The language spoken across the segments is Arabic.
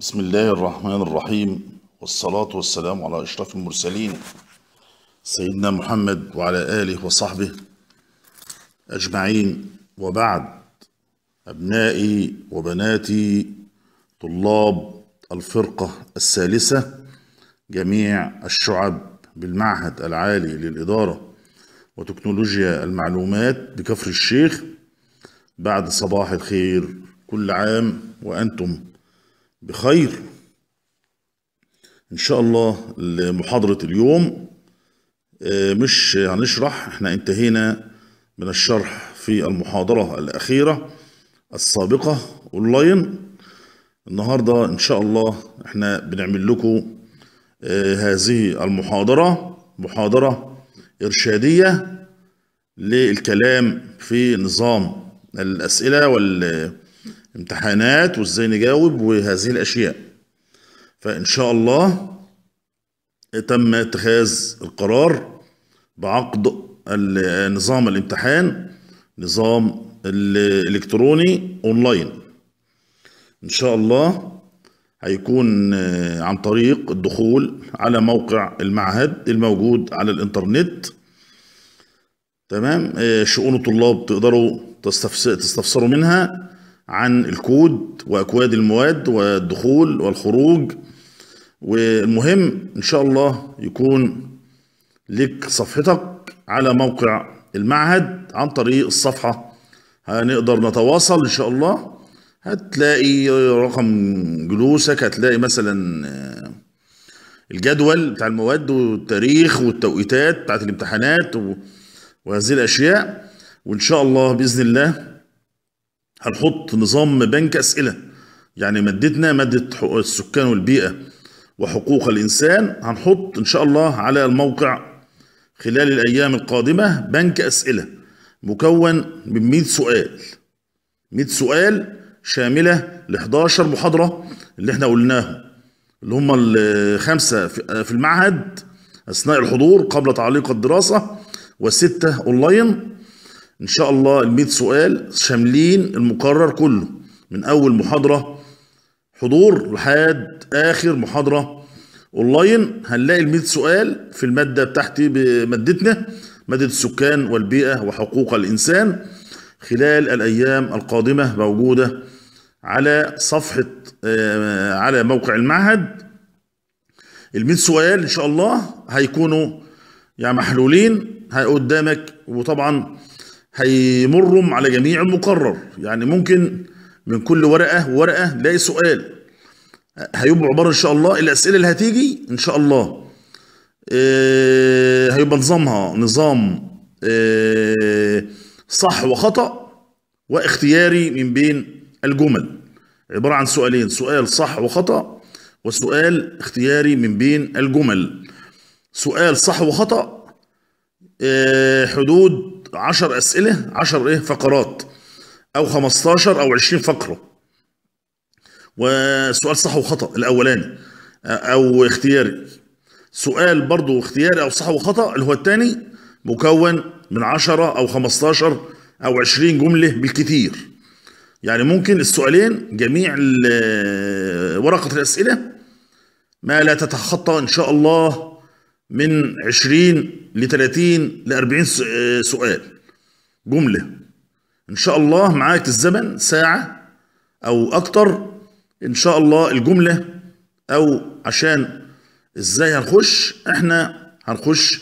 بسم الله الرحمن الرحيم والصلاة والسلام على أشرف المرسلين سيدنا محمد وعلى آله وصحبه أجمعين وبعد أبنائي وبناتي طلاب الفرقة الثالثة جميع الشعب بالمعهد العالي للإدارة وتكنولوجيا المعلومات بكفر الشيخ بعد صباح الخير كل عام وأنتم بخير ان شاء الله لمحاضرة اليوم آه، مش هنشرح احنا انتهينا من الشرح في المحاضرة الأخيرة السابقة اونلاين النهاردة ان شاء الله احنا بنعمل لكم آه، هذه المحاضرة محاضرة إرشادية للكلام في نظام الأسئلة وال امتحانات وازاي نجاوب وهذه الاشياء فان شاء الله تم اتخاذ القرار بعقد نظام الامتحان نظام الالكتروني اونلاين ان شاء الله هيكون عن طريق الدخول على موقع المعهد الموجود على الانترنت تمام آه، شؤون الطلاب تقدروا تستفسروا منها عن الكود واكواد المواد والدخول والخروج والمهم ان شاء الله يكون لك صفحتك على موقع المعهد عن طريق الصفحه هنقدر نتواصل ان شاء الله هتلاقي رقم جلوسك هتلاقي مثلا آه، الجدول بتاع المواد والتاريخ والتوقيتات بتاعت الامتحانات وهذه الاشياء وان شاء الله باذن الله هنحط نظام بنك اسئله يعني مادتنا ماده السكان والبيئه وحقوق الانسان هنحط ان شاء الله على الموقع خلال الايام القادمه بنك اسئله مكون من 100 سؤال 100 سؤال شامله ل 11 محاضره اللي احنا قلناهم اللي هم الخمسه في المعهد اثناء الحضور قبل تعليق الدراسه وسته اونلاين ان شاء الله ال 100 سؤال شاملين المقرر كله من اول محاضره حضور لحد اخر محاضره اونلاين هنلاقي ال 100 سؤال في الماده بتاعتي بمادتنا ماده السكان والبيئه وحقوق الانسان خلال الايام القادمه موجوده على صفحه آه، على موقع المعهد ال 100 سؤال ان شاء الله هيكونوا يعني محلولين قدامك وطبعا هيمرهم على جميع المقرر يعني ممكن من كل ورقة ورقة لاقي سؤال هيبقى عبارة إن شاء الله الأسئلة اللي هتيجي إن شاء الله إيه هيبقى نظامها نظام إيه صح وخطأ واختياري من بين الجمل عبارة عن سؤالين سؤال صح وخطأ وسؤال اختياري من بين الجمل سؤال صح وخطأ إيه حدود 10 اسئله 10 ايه فقرات او 15 او 20 فقره وسؤال صح وخطا الاولاني او اختياري سؤال برضه اختياري او صح وخطا اللي هو الثاني مكون من 10 او 15 او 20 جمله بالكثير يعني ممكن السؤالين جميع ورقه الاسئله ما لا تتخطى ان شاء الله من 20 ل 30 ل 40 آه، سؤال جملة إن شاء الله معاك الزمن ساعة أو أكتر إن شاء الله الجملة أو عشان إزاي هنخش إحنا هنخش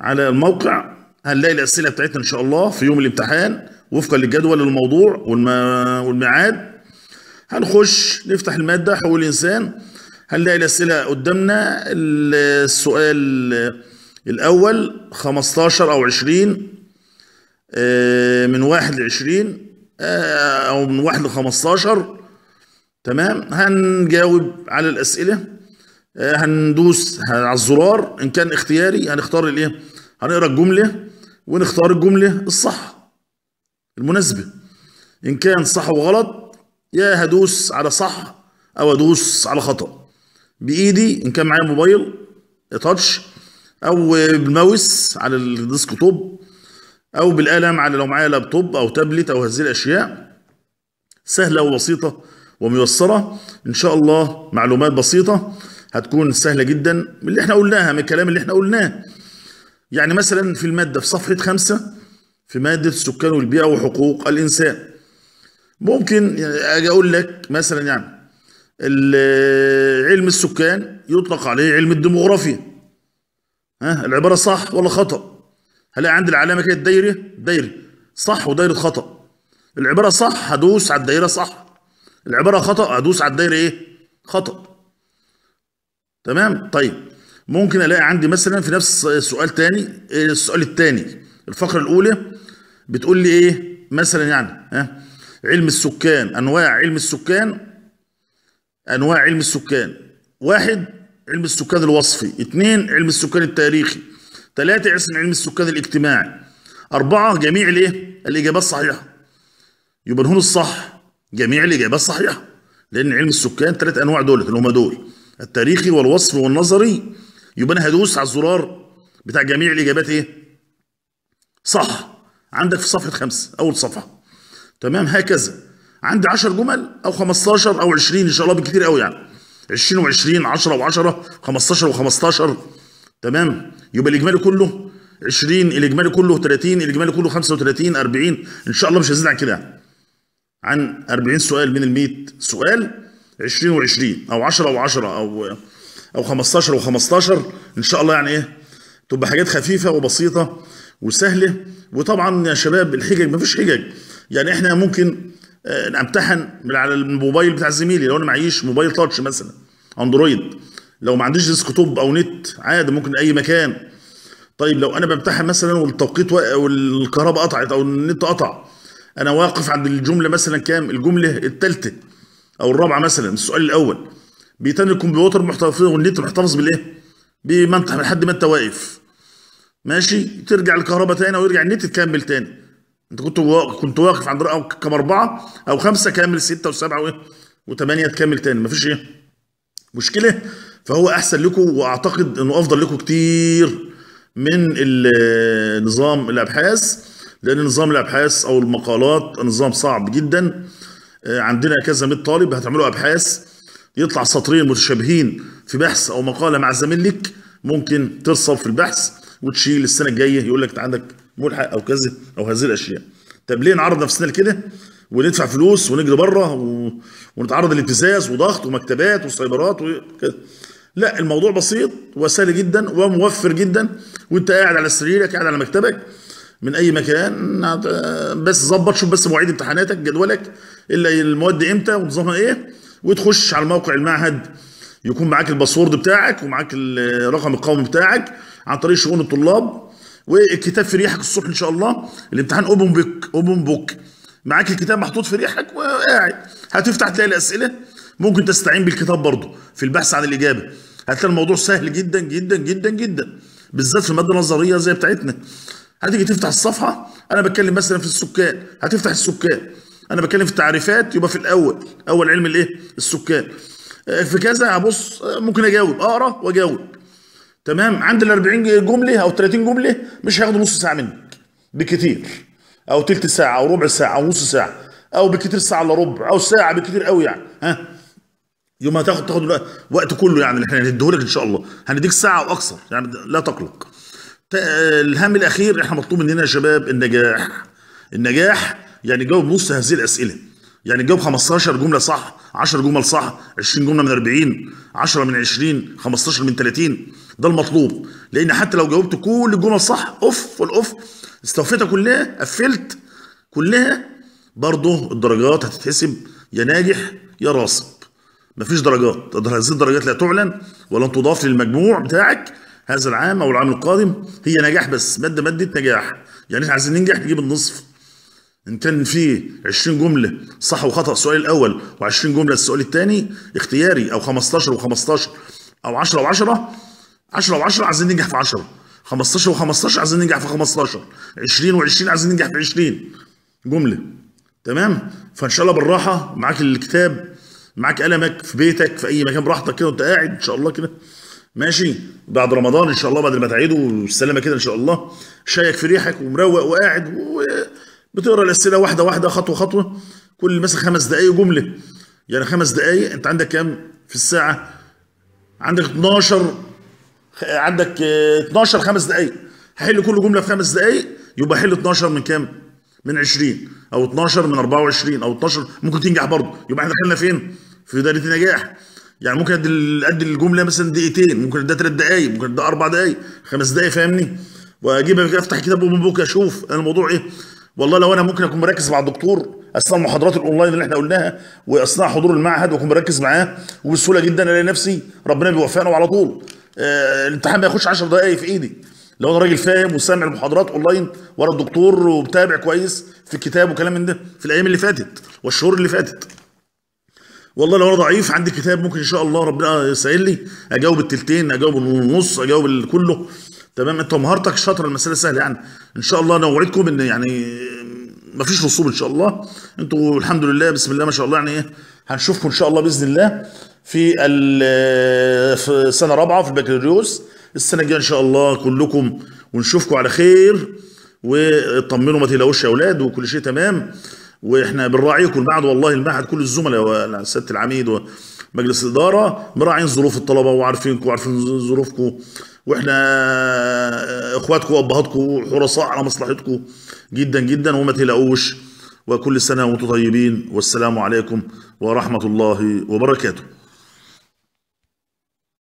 على الموقع هنلاقي الأسئلة بتاعتنا إن شاء الله في يوم الامتحان وفقا للجدول الموضوع والميعاد هنخش نفتح المادة حقوق الإنسان هنلاقي الأسئلة قدامنا السؤال الأول 15 أو 20 آه، من 1 ل 20 أو من 1 ل 15 تمام هنجاوب على الأسئلة آه، هندوس على الزرار إن كان اختياري هنختار الإيه؟ هنقرا الجملة ونختار الجملة الصح المناسبة إن كان صح وغلط يا هدوس على صح أو أدوس على خطأ بايدي ان كان معايا موبايل تاتش او بالماوس على الديسك توب او بالقلم على لو معايا لابتوب او تابلت او هذه الاشياء سهله وبسيطه وميسره ان شاء الله معلومات بسيطه هتكون سهله جدا من اللي احنا قلناها من الكلام اللي احنا قلناه يعني مثلا في الماده في صفحه خمسة في ماده السكان والبيئه وحقوق الانسان ممكن اجي اقول لك مثلا يعني علم السكان يطلق عليه علم الديموغرافيا ها العبارة صح ولا خطأ هلاقي عندي العلامة كده دايرة دايرة صح ودايرة خطأ العبارة صح هدوس على الدايرة صح العبارة خطأ هدوس على الدايرة ايه خطأ تمام طيب ممكن الاقي عندي مثلا في نفس آه، السؤال تاني السؤال الثاني الفقرة الاولى بتقول لي ايه مثلا يعني ها علم السكان انواع علم السكان انواع علم السكان واحد علم السكان الوصفي اثنين علم السكان التاريخي ثلاثة اسم علم السكان الاجتماعي أربعة جميع الايه الإجابات صحيحة يبقى هنا الصح جميع الإجابات صحيحة لأن علم السكان ثلاث أنواع دول اللي هم دول التاريخي والوصفي والنظري يبقى أنا هدوس على الزرار بتاع جميع الإجابات إيه صح عندك في صفحة خمسة أول صفحة تمام هكذا عندي 10 جمل او 15 او 20 ان شاء الله بالكتير قوي يعني 20 و20 10 و10 15 و15 تمام يبقى الاجمالي كله 20 الاجمالي كله 30 الاجمالي كله 35 40 ان شاء الله مش هزيد عن كده عن 40 سؤال من ال 100 سؤال 20 و20 او 10 و10 او او 15 و15 ان شاء الله يعني ايه تبقى حاجات خفيفه وبسيطه وسهله وطبعا يا شباب الحجج مفيش حجج يعني احنا ممكن آه، امتحن من على الموبايل بتاع زميلي لو انا معيش موبايل تاتش مثلا اندرويد لو ما عنديش ديسكتوب او نت عادي ممكن اي مكان طيب لو انا بمتحن مثلا والتوقيت والكهرباء قطعت او النت قطع انا واقف عند الجمله مثلا كام الجمله الثالثه او الرابعه مثلا السؤال الاول بيتم الكمبيوتر محتفظ والنت محتفظ بالايه بمنطقه لحد ما انت واقف ماشي ترجع الكهرباء تاني ويرجع النت تكمل تاني انت كنت كنت واقف عند رقم كام اربعه او خمسه كامل سته وسبعه وايه وثمانيه تكمل تاني مفيش ايه مشكله فهو احسن لكم واعتقد انه افضل لكم كتير من نظام الابحاث لان نظام الابحاث او المقالات نظام صعب جدا آه، عندنا كذا 100 طالب هتعملوا ابحاث يطلع سطرين متشابهين في بحث او مقاله مع زميلك ممكن ترسب في البحث وتشيل السنه الجايه يقول لك عندك ملحق او كذا او هذه الاشياء طب ليه نعرض نفسنا لكده وندفع فلوس ونجري بره و... ونتعرض لابتزاز وضغط ومكتبات وسايبرات وكده لا الموضوع بسيط وسهل جدا وموفر جدا وانت قاعد على سريرك قاعد على مكتبك من اي مكان بس ظبط شوف بس مواعيد امتحاناتك جدولك الا المواد امتى ونظامها ايه وتخش على موقع المعهد يكون معاك الباسورد بتاعك ومعاك الرقم القومي بتاعك عن طريق شؤون الطلاب والكتاب في ريحك الصبح ان شاء الله الامتحان اوبن بوك اوبن بوك معاك الكتاب محطوط في ريحك وقاعد هتفتح تلاقي الاسئله ممكن تستعين بالكتاب برضه في البحث عن الاجابه هتلاقي الموضوع سهل جدا جدا جدا جدا بالذات في الماده النظريه زي بتاعتنا هتيجي تفتح الصفحه انا بتكلم مثلا في السكان هتفتح السكان انا بتكلم في التعريفات يبقى في الاول اول علم الايه السكان آه، في كذا هبص آه، ممكن اجاوب اقرا واجاوب تمام عند ال 40 جمله او 30 جمله مش هياخدوا نص ساعه منك بكثير او ثلث ساعه او ربع ساعه او نص ساعه او بكثير ساعه الا ربع او ساعه بكثير قوي يعني ها يوم هتاخد تاخد وقت كله يعني اللي احنا هنديهولك ان شاء الله هنديك ساعه واكثر يعني لا تقلق الهم الاخير احنا مطلوب مننا يا شباب النجاح النجاح يعني جاوب نص هذه الاسئله يعني جاوب 15 جمله صح 10 جمل صح 20 جمله من 40 10 من 20 15 من 30 ده المطلوب لان حتى لو جاوبت كل الجمل صح اوف والاوف استوفيتها كلها قفلت كلها برضه الدرجات هتتحسب يا ناجح يا راسب مفيش درجات هذه الدرجات لا تعلن ولن تضاف للمجموع بتاعك هذا العام او العام القادم هي نجاح بس ماده ماده نجاح يعني احنا عايزين ننجح نجيب النصف ان كان في 20 جمله صح وخطا السؤال الاول و20 جمله السؤال الثاني اختياري او 15 و15 او 10 و10 10 و10 عايزين ننجح في 10 15 و15 عايزين ننجح في 15 20 و20 عايزين ننجح في 20 جمله تمام فان شاء الله بالراحه معاك الكتاب معاك قلمك في بيتك في اي مكان براحتك كده وانت قاعد ان شاء الله كده ماشي بعد رمضان ان شاء الله بعد ما تعيده والسلامه كده ان شاء الله شايك في ريحك ومروق وقاعد وبتقرا الاسئله واحده واحده خطوه خطوه كل مثلا خمس دقائق جمله يعني خمس دقائق انت عندك كام في الساعه عندك 12 عندك 12 آه، خمس دقائق هحل كل جمله في خمس دقائق يبقى حل 12 من كام؟ من 20 او 12 من 24 او 12 ممكن تنجح برضه يبقى احنا دخلنا فين؟ في دائره النجاح يعني ممكن ادي الجمله مثلا دقيقتين ممكن اديها ثلاث دقائق ممكن اديها اربع دقائق خمس دقائق فاهمني؟ واجيبها افتح كتاب اوبن بوك اشوف انا الموضوع ايه؟ والله لو انا ممكن اكون مركز مع الدكتور اثناء المحاضرات الاونلاين اللي احنا قلناها واثناء حضور المعهد واكون مركز معاه وبسهوله جدا الاقي نفسي ربنا بيوفقنا وعلى طول آه، الامتحان ما ياخدش 10 دقائق في ايدي لو انا راجل فاهم وسامع المحاضرات اونلاين ورا الدكتور ومتابع كويس في الكتاب وكلام من ده في الايام اللي فاتت والشهور اللي فاتت والله لو انا ضعيف عندي كتاب ممكن ان شاء الله ربنا يسهل لي اجاوب التلتين اجاوب النص اجاوب كله تمام انت مهارتك شاطر المساله سهله يعني ان شاء الله انا اوعدكم ان يعني مفيش رسوب ان شاء الله انتوا الحمد لله بسم الله ما شاء الله يعني ايه هنشوفكم ان شاء الله باذن الله في في سنه رابعه في البكالوريوس السنه الجايه ان شاء الله كلكم ونشوفكم على خير واطمنوا ما تقلقوش يا اولاد وكل شيء تمام واحنا بنراعيكم بعد والله المعهد كل الزملاء سياده العميد و... مجلس الاداره مراعين ظروف الطلبه وعارفينكم وعارفين ظروفكم واحنا آه، اخواتكم وابهاتكم حرصاء على مصلحتكم جدا جدا وما تلاقوش وكل سنه وانتم طيبين والسلام عليكم ورحمه الله وبركاته